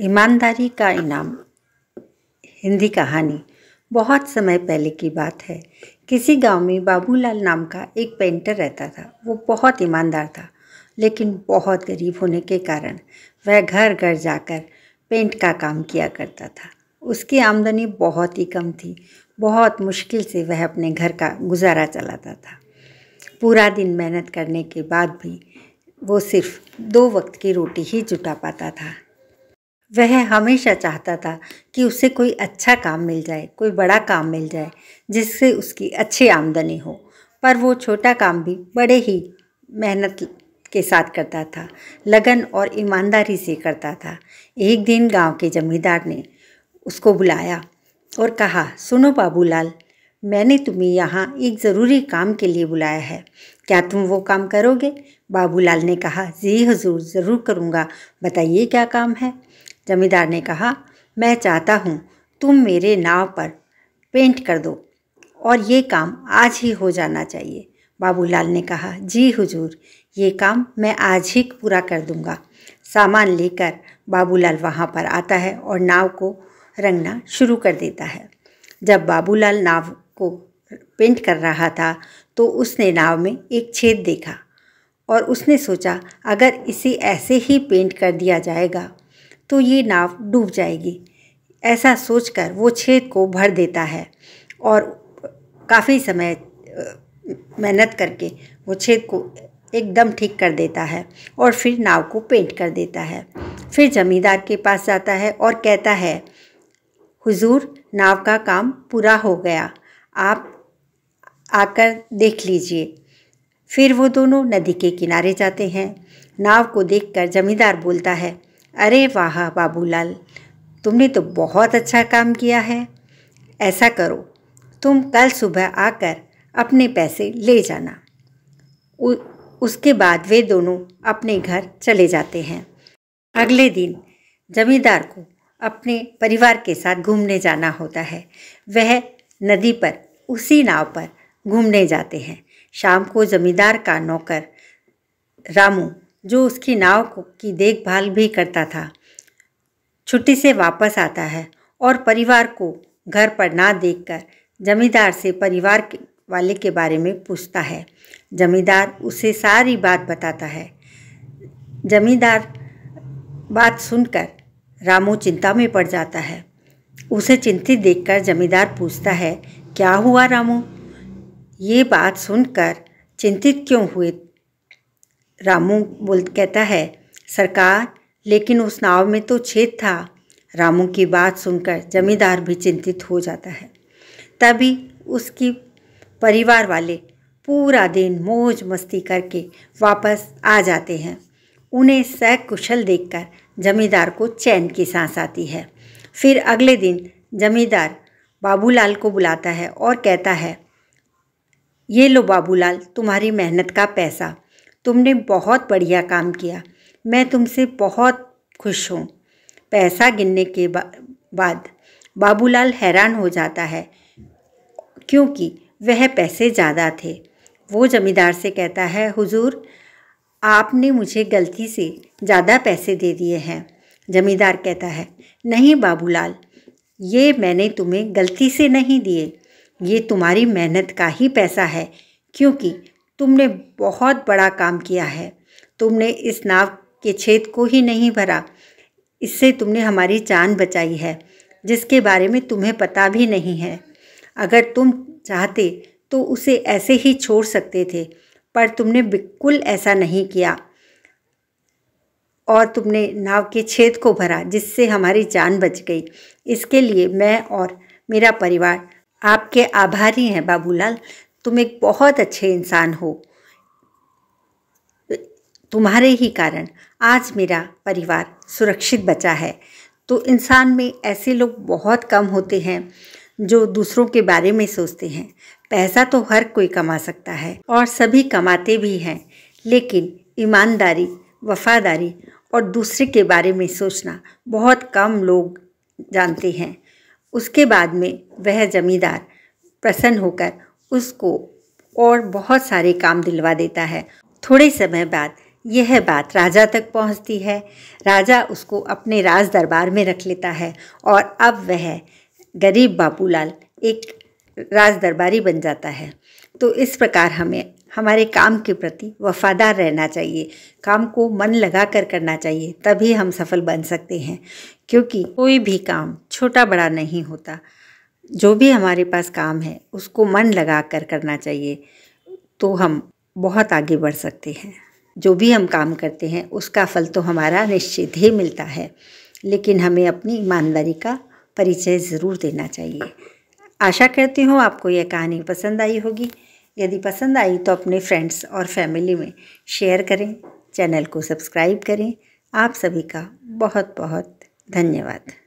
ईमानदारी का इनाम हिंदी कहानी बहुत समय पहले की बात है किसी गांव में बाबूलाल नाम का एक पेंटर रहता था वो बहुत ईमानदार था लेकिन बहुत गरीब होने के कारण वह घर घर जाकर पेंट का काम किया करता था उसकी आमदनी बहुत ही कम थी बहुत मुश्किल से वह अपने घर का गुजारा चलाता था पूरा दिन मेहनत करने के बाद भी वो सिर्फ दो वक्त की रोटी ही जुटा पाता था वह हमेशा चाहता था कि उसे कोई अच्छा काम मिल जाए कोई बड़ा काम मिल जाए जिससे उसकी अच्छी आमदनी हो पर वो छोटा काम भी बड़े ही मेहनत के साथ करता था लगन और ईमानदारी से करता था एक दिन गांव के जमींदार ने उसको बुलाया और कहा सुनो बाबूलाल मैंने तुम्हें यहाँ एक ज़रूरी काम के लिए बुलाया है क्या तुम वो काम करोगे बाबूलाल ने कहा जी हजूर ज़रूर करूँगा बताइए क्या काम है जमींदार ने कहा मैं चाहता हूँ तुम मेरे नाव पर पेंट कर दो और ये काम आज ही हो जाना चाहिए बाबूलाल ने कहा जी हुजूर ये काम मैं आज ही पूरा कर दूंगा सामान लेकर बाबूलाल वहाँ पर आता है और नाव को रंगना शुरू कर देता है जब बाबूलाल नाव को पेंट कर रहा था तो उसने नाव में एक छेद देखा और उसने सोचा अगर इसे ऐसे ही पेंट कर दिया जाएगा तो ये नाव डूब जाएगी ऐसा सोचकर वो छेद को भर देता है और काफ़ी समय मेहनत करके वो छेद को एकदम ठीक कर देता है और फिर नाव को पेंट कर देता है फिर जमींदार के पास जाता है और कहता है हुजूर नाव का काम पूरा हो गया आप आकर देख लीजिए फिर वो दोनों नदी के किनारे जाते हैं नाव को देखकर जमींदार बोलता है अरे वाह बाबूलाल तुमने तो बहुत अच्छा काम किया है ऐसा करो तुम कल सुबह आकर अपने पैसे ले जाना उ, उसके बाद वे दोनों अपने घर चले जाते हैं अगले दिन जमींदार को अपने परिवार के साथ घूमने जाना होता है वह नदी पर उसी नाव पर घूमने जाते हैं शाम को जमींदार का नौकर रामू जो उसकी नाव की देखभाल भी करता था छुट्टी से वापस आता है और परिवार को घर पर ना देखकर जमींदार से परिवार के वाले के बारे में पूछता है जमींदार उसे सारी बात बताता है जमींदार बात सुनकर रामू चिंता में पड़ जाता है उसे चिंतित देखकर जमींदार पूछता है क्या हुआ रामू ये बात सुनकर चिंतित क्यों हुए रामू बोल कहता है सरकार लेकिन उस नाव में तो छेद था रामू की बात सुनकर जमींदार भी चिंतित हो जाता है तभी उसकी परिवार वाले पूरा दिन मौज मस्ती करके वापस आ जाते हैं उन्हें सह कुशल देख जमींदार को चैन की सांस आती है फिर अगले दिन जमींदार बाबूलाल को बुलाता है और कहता है ये लो बाबूलाल तुम्हारी मेहनत का पैसा तुमने बहुत बढ़िया काम किया मैं तुमसे बहुत खुश हूँ पैसा गिनने के बा, बाद बाबूलाल हैरान हो जाता है क्योंकि वह पैसे ज़्यादा थे वो ज़मींदार से कहता है हुजूर आपने मुझे गलती से ज़्यादा पैसे दे दिए हैं ज़मींदार कहता है नहीं बाबूलाल ये मैंने तुम्हें गलती से नहीं दिए ये तुम्हारी मेहनत का ही पैसा है क्योंकि तुमने बहुत बड़ा काम किया है तुमने इस नाव के छेद को ही नहीं भरा इससे तुमने हमारी जान बचाई है जिसके बारे में तुम्हें पता भी नहीं है अगर तुम चाहते तो उसे ऐसे ही छोड़ सकते थे पर तुमने बिल्कुल ऐसा नहीं किया और तुमने नाव के छेद को भरा जिससे हमारी जान बच गई इसके लिए मैं और मेरा परिवार आपके आभारी हैं बाबूलाल तुम एक बहुत अच्छे इंसान हो तुम्हारे ही कारण आज मेरा परिवार सुरक्षित बचा है तो इंसान में ऐसे लोग बहुत कम होते हैं जो दूसरों के बारे में सोचते हैं पैसा तो हर कोई कमा सकता है और सभी कमाते भी हैं लेकिन ईमानदारी वफादारी और दूसरे के बारे में सोचना बहुत कम लोग जानते हैं उसके बाद में वह जमींदार प्रसन्न होकर उसको और बहुत सारे काम दिलवा देता है थोड़े समय बाद यह बात राजा तक पहुंचती है राजा उसको अपने राज दरबार में रख लेता है और अब वह गरीब बापूलाल एक राज दरबारी बन जाता है तो इस प्रकार हमें हमारे काम के प्रति वफादार रहना चाहिए काम को मन लगा कर करना चाहिए तभी हम सफल बन सकते हैं क्योंकि कोई भी काम छोटा बड़ा नहीं होता जो भी हमारे पास काम है उसको मन लगा कर करना चाहिए तो हम बहुत आगे बढ़ सकते हैं जो भी हम काम करते हैं उसका फल तो हमारा निश्चित ही मिलता है लेकिन हमें अपनी ईमानदारी का परिचय ज़रूर देना चाहिए आशा करती हूँ आपको यह कहानी पसंद आई होगी यदि पसंद आई तो अपने फ्रेंड्स और फैमिली में शेयर करें चैनल को सब्सक्राइब करें आप सभी का बहुत बहुत धन्यवाद